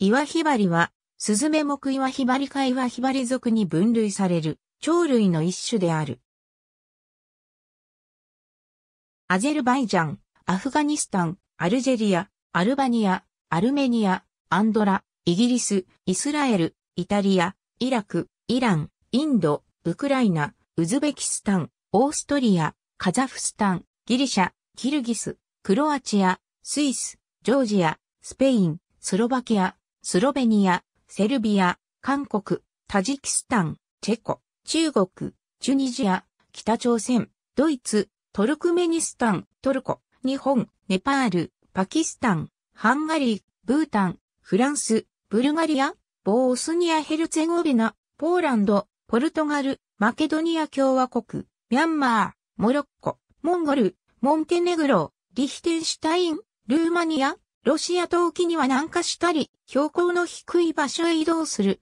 岩ひばりは、スズメ目岩ひばり科岩ひばり属に分類される、鳥類の一種である。アゼルバイジャン、アフガニスタン、アルジェリア、アルバニア、アルメニア、アンドラ、イギリス、イスラエル、イタリア、イラク、イラン、インド、ウクライナ、ウズベキスタン、オーストリア、カザフスタン、ギリシャ、キルギス、クロアチア、スイス、ジョージア、スペイン、スロバキア、スロベニア、セルビア、韓国、タジキスタン、チェコ、中国、チュニジア、北朝鮮、ドイツ、トルクメニスタン、トルコ、日本、ネパール、パキスタン、ハンガリー、ブータン、フランス、ブルガリア、ボースニア・ヘルツェゴビナ、ポーランド、ポルトガル、マケドニア共和国、ミャンマー、モロッコ、モンゴル、モンテネグロ、リヒテンシュタイン、ルーマニア、ロシア東沖には南下したり、標高の低い場所へ移動する。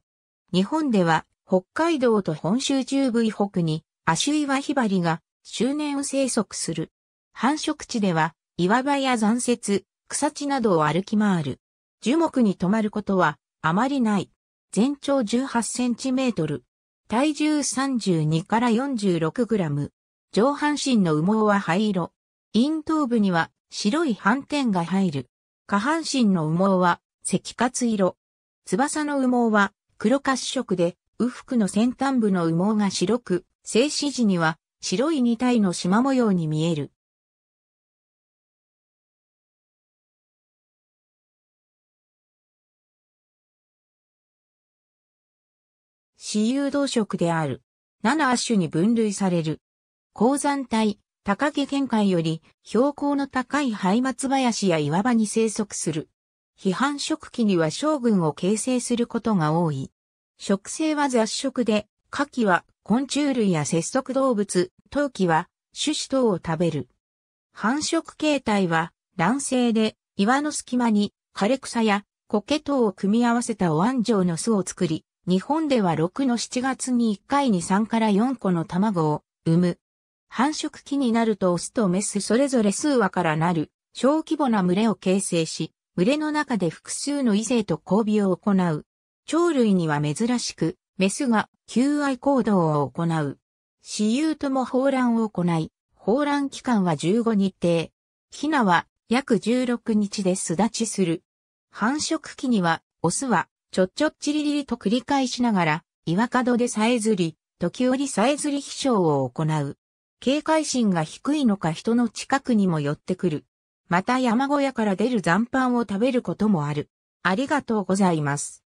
日本では、北海道と本州中部以北に、アシュイワヒバリが、周年生息する。繁殖地では、岩場や残雪、草地などを歩き回る。樹木に止まることは、あまりない。全長18センチメートル。体重32から46グラム。上半身の羽毛は灰色。陰頭部には白い斑点が入る。下半身の羽毛は赤褐色。翼の羽毛は黒褐色で、右腹の先端部の羽毛が白く、静止時には白い2体の縞模様に見える。私有動色である。7亜種に分類される。鉱山帯、高木県海より標高の高いハイマツ林や岩場に生息する。非繁殖期には将軍を形成することが多い。食性は雑食で、牡蠣は昆虫類や節足動物、陶器は種子等を食べる。繁殖形態は卵性で岩の隙間に枯れ草や苔等を組み合わせたお椀状の巣を作り、日本では6の7月に1回に3から4個の卵を産む繁殖期になるとオスとメスそれぞれ数羽からなる小規模な群れを形成し、群れの中で複数の異性と交尾を行う。鳥類には珍しく、メスが求愛行動を行う。雌雄とも放卵を行い、放卵期間は15日程。ヒナは約16日で巣立ちする。繁殖期には、オスはちょっちょっちりりりと繰り返しながら、岩角でさえずり、時折さえずり飛翔を行う。警戒心が低いのか人の近くにも寄ってくる。また山小屋から出る残飯を食べることもある。ありがとうございます。